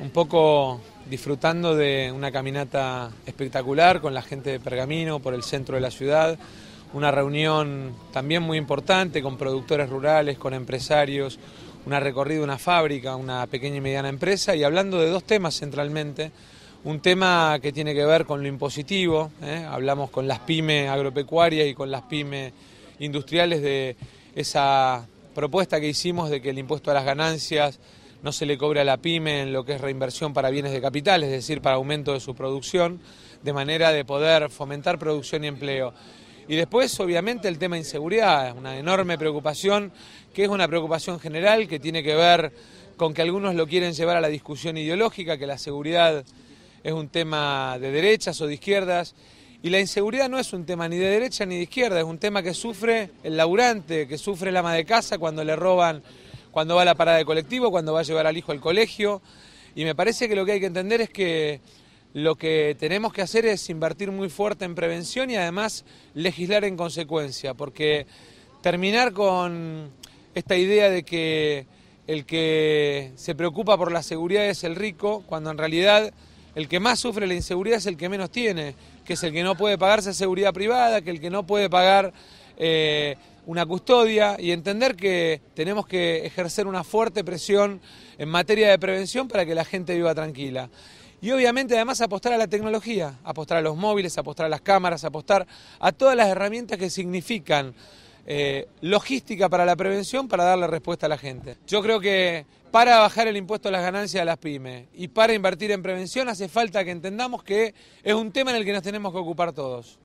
un poco disfrutando de una caminata espectacular con la gente de Pergamino por el centro de la ciudad, una reunión también muy importante con productores rurales, con empresarios, una recorrida, una fábrica, una pequeña y mediana empresa y hablando de dos temas centralmente. Un tema que tiene que ver con lo impositivo, ¿eh? hablamos con las pymes agropecuarias y con las pymes industriales de esa propuesta que hicimos de que el impuesto a las ganancias no se le cobra a la pyme en lo que es reinversión para bienes de capital, es decir, para aumento de su producción, de manera de poder fomentar producción y empleo. Y después, obviamente, el tema de inseguridad, es una enorme preocupación, que es una preocupación general que tiene que ver con que algunos lo quieren llevar a la discusión ideológica, que la seguridad es un tema de derechas o de izquierdas. Y la inseguridad no es un tema ni de derecha ni de izquierda, es un tema que sufre el laburante, que sufre el ama de casa cuando le roban cuando va a la parada de colectivo, cuando va a llevar al hijo al colegio. Y me parece que lo que hay que entender es que lo que tenemos que hacer es invertir muy fuerte en prevención y además legislar en consecuencia, porque terminar con esta idea de que el que se preocupa por la seguridad es el rico, cuando en realidad el que más sufre la inseguridad es el que menos tiene, que es el que no puede pagarse seguridad privada, que el que no puede pagar eh, una custodia y entender que tenemos que ejercer una fuerte presión en materia de prevención para que la gente viva tranquila. Y obviamente además apostar a la tecnología, apostar a los móviles, apostar a las cámaras, apostar a todas las herramientas que significan eh, logística para la prevención para darle respuesta a la gente. Yo creo que para bajar el impuesto a las ganancias de las pymes y para invertir en prevención hace falta que entendamos que es un tema en el que nos tenemos que ocupar todos.